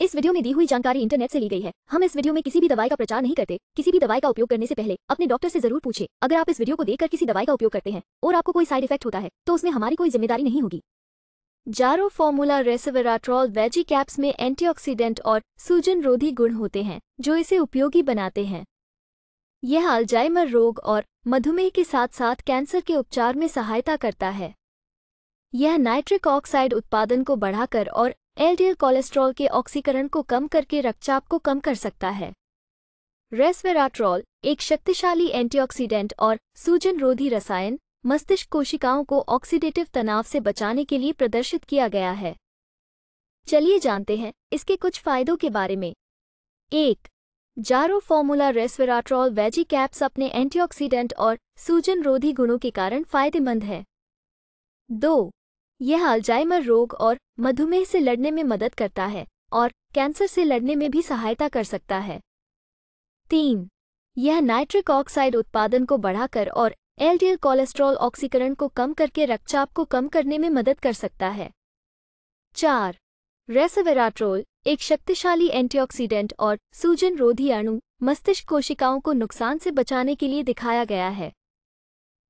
इस वीडियो में दी हुई जानकारी इंटरनेट से ली गई है हम इस वीडियो में किसी भी दवाई का प्रचार नहीं करते किसी भी दवाई का उपयोग करने से पहले अपने डॉक्टर से जरूर पूछे अगर आप इस वीडियो को देखकर किसी दवाई का उपयोग करते हैं और आपको कोई साइड इफेक्ट होता है तो उसमें हमारी कोई जिम्मेदारी नहीं होगी Jarrow formula resveratrol veggie caps में एंटी और सूजन रोधी गुण होते हैं जो इसे उपयोगी बनाते हैं यह अल्जाइमर रोग और मधुमेह के साथ साथ कैंसर के उपचार में सहायता करता है यह नाइट्रिक ऑक्साइड उत्पादन को बढ़ाकर और एलडीएल कोलेस्ट्रॉल के ऑक्सीकरण को कम करके रक्तचाप को कम कर सकता है रेस्वेराट्रॉल एक शक्तिशाली एंटीऑक्सीडेंट और सूजन रोधी रसायन मस्तिष्क कोशिकाओं को ऑक्सीडेटिव तनाव से बचाने के लिए प्रदर्शित किया गया है चलिए जानते हैं इसके कुछ फायदों के बारे में एक Jarrow formula resveratrol veggie caps अपने एंटीऑक्सीडेंट और सूजन रोधी गुणों के कारण फायदेमंद है दो यह अल्जाइमर रोग और मधुमेह से लड़ने में मदद करता है और कैंसर से लड़ने में भी सहायता कर सकता है तीन यह नाइट्रिक ऑक्साइड उत्पादन को बढ़ाकर और एलडीएल कोलेस्ट्रॉल ऑक्सीकरण को कम करके रक्तचाप को कम करने में मदद कर सकता है चार रेसवेराट्रोल एक शक्तिशाली एंटीऑक्सीडेंट और सूजन रोधी अणु मस्तिष्क कोशिकाओं को नुकसान से बचाने के लिए दिखाया गया है